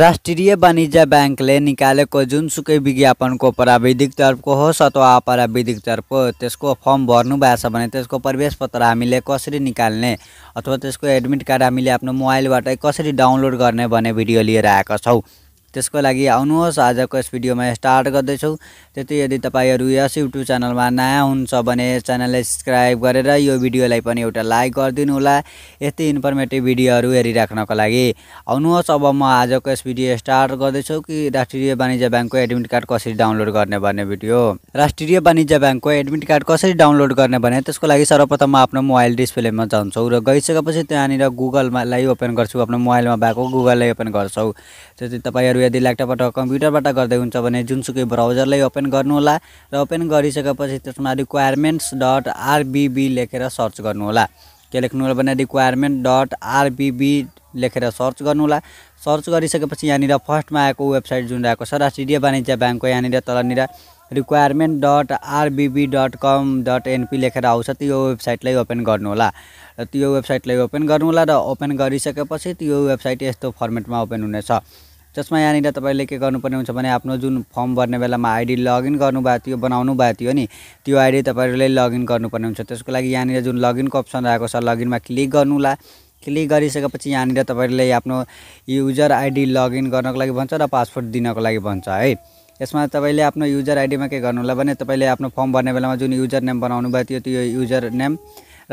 राष्ट्रिय वाणिज्य ब्याङ्कले निकालेको जुनसुकै विज्ञापनको प्राविधिक तर्फको होस् अथवा अप्राविधिक तर्फ त्यसको फर्म भर्नु भएको छ भने त्यसको प्रवेश पत्र हामीले कसरी निकाल्ने अथवा त्यसको एडमिट कार्ड हामीले आफ्नो मोबाइलबाटै कसरी डाउनलोड गर्ने भन्ने भिडियो लिएर आएका छौँ त्यसको लागि आउनुहोस् आजको यस भिडियोमा स्टार्ट गर्दैछौँ त्यति यदि तपाईँहरू यस युट्युब च्यानलमा नयाँ हुनुहुन्छ भने च्यानललाई सब्सक्राइब गरेर यो भिडियोलाई पनि एउटा लाइक गरिदिनु होला यति इन्फर्मेटिभ भिडियोहरू हेरिराख्नको लागि आउनुहोस् अब म आजको यस भिडियो स्टार्ट गर्दैछु कि राष्ट्रिय वाणिज्य ब्याङ्कको एडमिट कार्ड कसरी डाउनलोड गर्ने भन्ने भिडियो राष्ट्रिय वाणिज्य ब्याङ्कको एडमिट कार्ड कसरी डाउनलोड गर्ने भने त्यसको लागि सर्वप्रथम म आफ्नो मोबाइल डिस्प्लेमा जान्छौँ र गइसकेपछि त्यहाँनिर गुगलमालाई ओपन गर्छु आफ्नो मोबाइलमा भएको गुगललाई ओपन गर्छौँ त्यति तपाईँहरू यदि ल्यापटपबाट कम्प्युटरबाट गर्दै हुन्छ भने जुनसुकै ब्राउजरलाई ओपन गर्नुहोला र ओपन गरिसकेपछि त्यसमा रिक्वायरमेन्ट्स डट आरबिबी लेखेर सर्च गर्नुहोला के होला भने रिक्वायरमेन्ट डट आरबिबी लेखेर सर्च गर्नुहोला सर्च गरिसकेपछि यहाँनिर फर्स्टमा आएको वेबसाइट जुन रहेको छ राष्ट्रिय वाणिज्य ब्याङ्कको यहाँनिर तलनिर requirement dot RBB dot com dot NP लेखेर आउँछ त्यो वेबसाइटलाई ओपन गर्नुहोला र त्यो वेबसाइटलाई ओपन गर्नुहोला र ओपन गरिसकेपछि त्यो वेबसाइट यस्तो फर्मेटमा ओपन हुनेछ जसमा यहाँनिर तपाईँले के गर्नुपर्ने हुन्छ भने आफ्नो जुन फर्म भर्ने बेलामा आइडी लगइन गर्नुभएको थियो बनाउनु भएको थियो नि त्यो आइडी तपाईँहरूले लगइन गर्नुपर्ने हुन्छ त्यसको लागि यहाँनिर जुन लगइनको अप्सन रहेको छ लगइनमा क्लिक गर्नुला क्लिक गरिसकेपछि यहाँनिर तपाईँहरूले आफ्नो युजर आइडी लगइन गर्नको लागि भन्छ र पासपोर्ट दिनको लागि भन्छ है यसमा तपाईँले आफ्नो युजर आइडीमा के गर्नु होला भने तपाईँले आफ्नो फर्म भर्ने बेलामा जुन युजर नेम बनाउनु भएको थियो त्यो युजर नेम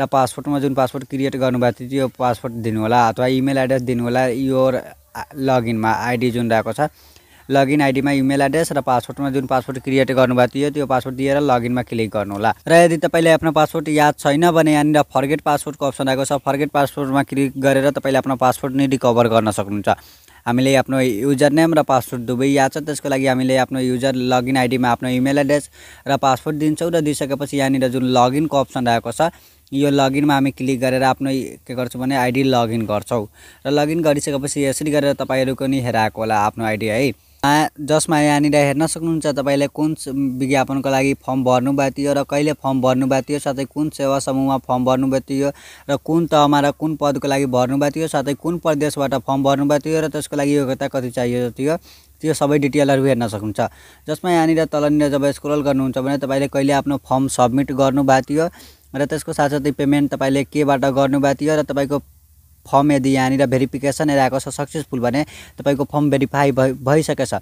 र पासपोर्टमा जुन पासपोर्ट क्रिएट गर्नुभएको थियो त्यो पासपोर्ट दिनुहोला अथवा इमेल एड्रेस दिनुहोला यो लगइनमा आइडी जुन रहेको छ लगइन आइडीमा इमेल एड्रेस र पासवर्डमा जुन पासवर्ड क्रिएट गर्नुभएको थियो त्यो पासवर्ड दिएर लगइनमा क्लिक गर्नुहोला र यदि तपाईँले आफ्नो पासवर्ड याद छैन भने यहाँनिर फर्गेट पासवर्डको अप्सन आएको छ फर्गेट पासवर्डमा क्लिक गरेर तपाईँले आफ्नो पासवर्ड नै रिकभर गर्न सक्नुहुन्छ हामीले आफ्नो युजर नेम र पासवर्ड दुवै याद छ त्यसको लागि हामीले आफ्नो युजर लगइन आइडीमा आफ्नो इमेल एड्रेस र पासवर्ड दिन्छौँ र दिइसकेपछि यहाँनिर जुन लगइनको अप्सन रहेको छ यो लगइनमा हामी क्लिक गरेर आफ्नो के गर्छौँ भने आइडी लगइन गर्छौँ र लगइन गरिसकेपछि यसरी गरेर तपाईँहरूको नि हेराएको होला आफ्नो आइडी है जसमा यहाँनिर हेर्न सक्नुहुन्छ तपाईँले कुन विज्ञापनको लागि फर्म भर्नुभएको थियो र कहिले फर्म भर्नुभएको थियो साथै कुन सेवा समूहमा फर्म भर्नुभएको थियो र कुन तहमा र कुन पदको लागि भर्नुभएको थियो साथै कुन प्रदेशबाट फर्म भर्नुभएको थियो र त्यसको लागि योग्यता कति चाहिएको थियो त्यो सबै डिटेलहरू हेर्न सक्नुहुन्छ जसमा यहाँनिर तलनिर जब स्क्रोल गर्नुहुन्छ भने तपाईँले कहिले आफ्नो फर्म सब्मिट गर्नुभएको थियो र त्यसको साथसाथै पेमेन्ट तपाईँले केबाट गर्नुभएको थियो र तपाईँको फर्म यदि यहाँनिर भेरिफिकेसन यदि आएको छ सक्सेसफुल भने तपाईँको फर्म भेरिफाई भइ भइसकेछ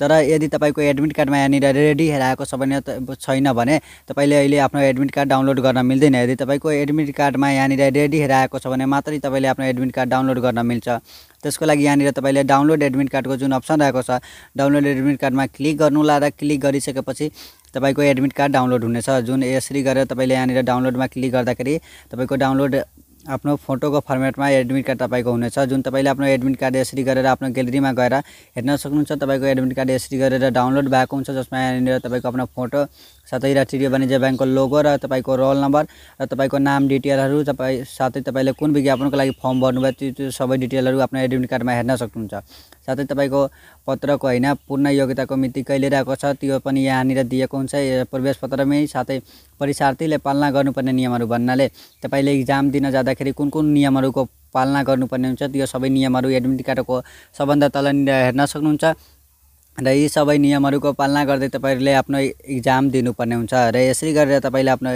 तर यदि तपाईँको एडमिट कार्डमा यहाँनिर रेडी आएको छ भने छैन भने तपाईँले अहिले आफ्नो एडमिट कार्ड डाउनलोड गर्न मिल्दैन यदि तपाईँको एडमिट कार्डमा यहाँनिर रेडी आएको छ भने मात्रै तपाईँले आफ्नो एडमिट कार्ड डाउनलोड गर्न मिल्छ त्यसको लागि यहाँनिर तपाईँले डाउनलोड एडमिट कार्डको जुन अप्सन रहेको छ डाउनलोड एडमिट कार्डमा क्लिक गर्नु होला र क्लिक गरिसकेपछि तपाईँको एडमिट कार्ड डाउनलोड हुनेछ जुन यसरी गरेर तपाईँले यहाँनिर डाउनलोडमा क्लिक गर्दाखेरि तपाईँको डाउनलोड आफ्नो फोटोको फर्मेटमा एडमिट कार्ड तपाईँको हुनेछ जुन तपाईँले आफ्नो एडमिट कार्ड यसरी गरेर आफ्नो ग्यालेरीमा गएर हेर्न सक्नुहुन्छ तपाईँको एडमिट कार्ड यसरी गरेर डाउनलोड भएको हुन्छ जसमा यहाँनिर तपाईँको आफ्नो फोटो साथै राष्ट्रिय वाणिज्य ब्याङ्कको लोगो र तपाईँको रोल नम्बर र तपाईँको नाम डिटेलहरू तपाईँ साथै तपाईँले कुन विज्ञापनको लागि फर्म भर्नुभयो त्यो त्यो सबै डिटेलहरू आफ्नो एडमिट कार्डमा हेर्न सक्नुहुन्छ साथै तपाईँको पत्रको होइन पूर्ण योग्यताको मिति कहिले रहेको छ त्यो पनि यहाँनिर दिएको हुन्छ प्रवेश पत्रमै साथै परीक्षार्थीले पालना गर्नुपर्ने नियमहरू भन्नाले तपाईँले इक्जाम दिन जाँदाखेरि गर्दाखेरि कुन कुन नियमहरूको पालना गर्नुपर्ने हुन्छ यो सबै नियमहरू एडमिट कार्डको सबभन्दा तल हेर्न सक्नुहुन्छ र यी सबै नियमहरूको पालना गर्दै तपाईँहरूले आफ्नो इक्जाम दिनुपर्ने हुन्छ र यसरी गरेर तपाईँले आफ्नो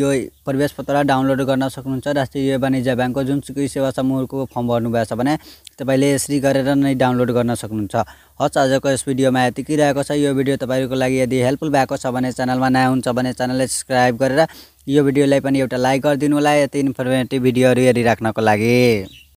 यो प्रवेश पत्र डाउनलोड गर्न सक्नुहुन्छ राष्ट्रिय युवा वाणिज्य ब्याङ्कको जुन सेवा समूहको फर्म भर्नुभएको छ भने तपाईँले यसरी गरेर नै डाउनलोड गर्न सक्नुहुन्छ हस् आजको यस भिडियोमा यतिकै रहेको छ यो भिडियो तपाईँहरूको लागि यदि हेल्पफुल भएको छ भने च्यानलमा नयाँ हुन्छ भने च्यानललाई सब्सक्राइब गरेर यो भिडियोलाई पनि एउटा लाइक गरिदिनु होला यति इन्फर्मेटिभ भिडियोहरू हेरिराख्नको लागि